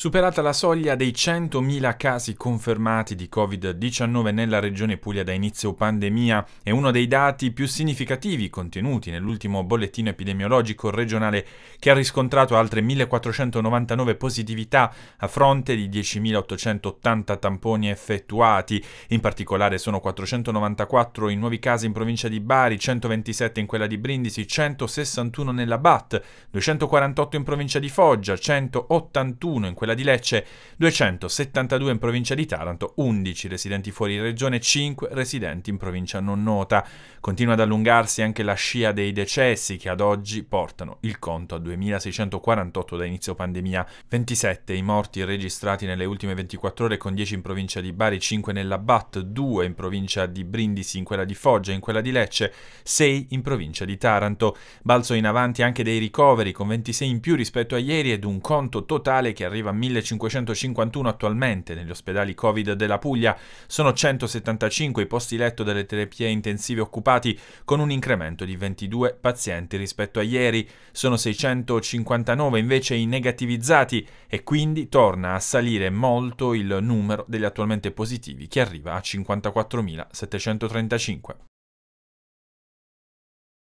Superata la soglia dei 100.000 casi confermati di Covid-19 nella regione Puglia da inizio pandemia è uno dei dati più significativi contenuti nell'ultimo bollettino epidemiologico regionale che ha riscontrato altre 1.499 positività a fronte di 10.880 tamponi effettuati. In particolare sono 494 i nuovi casi in provincia di Bari, 127 in quella di Brindisi, 161 nella BAT, 248 in provincia di Foggia, 181 in quella quella di Lecce, 272 in provincia di Taranto, 11 residenti fuori regione, 5 residenti in provincia non nota. Continua ad allungarsi anche la scia dei decessi che ad oggi portano il conto a 2648 da inizio pandemia, 27 i morti registrati nelle ultime 24 ore con 10 in provincia di Bari, 5 nella BAT, 2 in provincia di Brindisi, in quella di Foggia, in quella di Lecce, 6 in provincia di Taranto. Balzo in avanti anche dei ricoveri con 26 in più rispetto a ieri ed un conto totale che arriva a 1551 attualmente negli ospedali Covid della Puglia, sono 175 i posti letto delle terapie intensive occupati con un incremento di 22 pazienti rispetto a ieri, sono 659 invece i negativizzati e quindi torna a salire molto il numero degli attualmente positivi che arriva a 54.735.